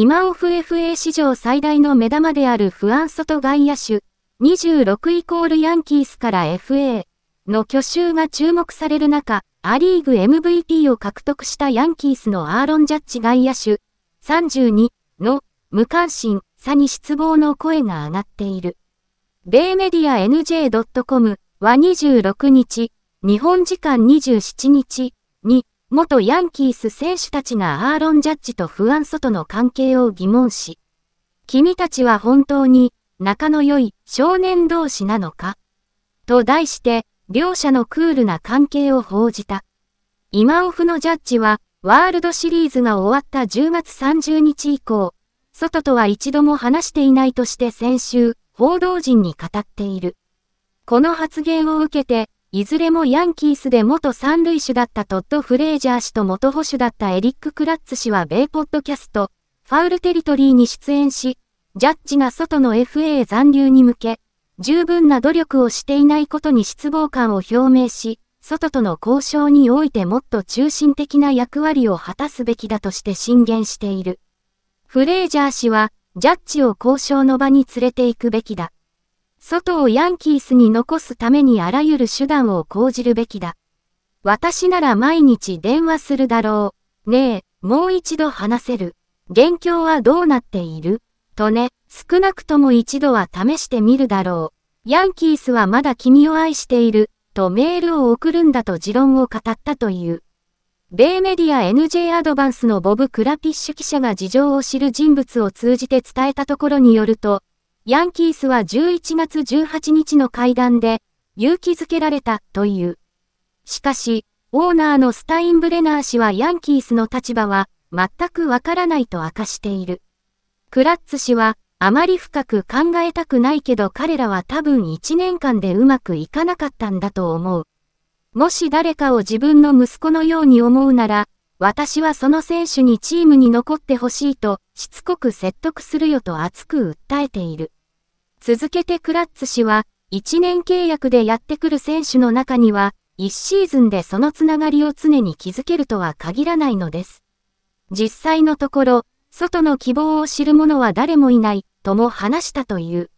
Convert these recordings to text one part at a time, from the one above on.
今オフ FA 史上最大の目玉であるフアンソト外野手、26イコールヤンキースから FA の去就が注目される中、アリーグ MVP を獲得したヤンキースのアーロン・ジャッジ外野手、32の無関心、さに失望の声が上がっている。米メディア NJ.com は26日、日本時間27日に、元ヤンキース選手たちがアーロン・ジャッジと不安ソの関係を疑問し、君たちは本当に仲の良い少年同士なのかと題して、両者のクールな関係を報じた。今オフのジャッジは、ワールドシリーズが終わった10月30日以降、外とは一度も話していないとして先週、報道陣に語っている。この発言を受けて、いずれもヤンキースで元三塁手だったトッド・フレージャー氏と元保守だったエリック・クラッツ氏は米ポッドキャスト、ファウルテリトリーに出演し、ジャッジが外の FA 残留に向け、十分な努力をしていないことに失望感を表明し、外との交渉においてもっと中心的な役割を果たすべきだとして進言している。フレージャー氏は、ジャッジを交渉の場に連れて行くべきだ。外をヤンキースに残すためにあらゆる手段を講じるべきだ。私なら毎日電話するだろう。ねえ、もう一度話せる。元凶はどうなっているとね、少なくとも一度は試してみるだろう。ヤンキースはまだ君を愛している、とメールを送るんだと持論を語ったという。米メディア NJ アドバンスのボブ・クラピッシュ記者が事情を知る人物を通じて伝えたところによると、ヤンキースは11月18日の会談で、勇気づけられたという。しかし、オーナーのスタインブレナー氏はヤンキースの立場は全くわからないと明かしている。クラッツ氏は、あまり深く考えたくないけど彼らは多分1年間でうまくいかなかったんだと思う。もし誰かを自分の息子のように思うなら、私はその選手にチームに残ってほしいと、しつこく説得するよと熱く訴えている。続けてクラッツ氏は、1年契約でやってくる選手の中には、1シーズンでそのつながりを常に築けるとは限らないのです。実際のところ、外の希望を知る者は誰もいない、とも話したという。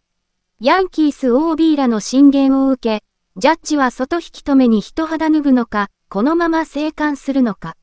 ヤンキース OB らの進言を受け、ジャッジは外引き止めに人肌脱ぐのか、このまま生還するのか。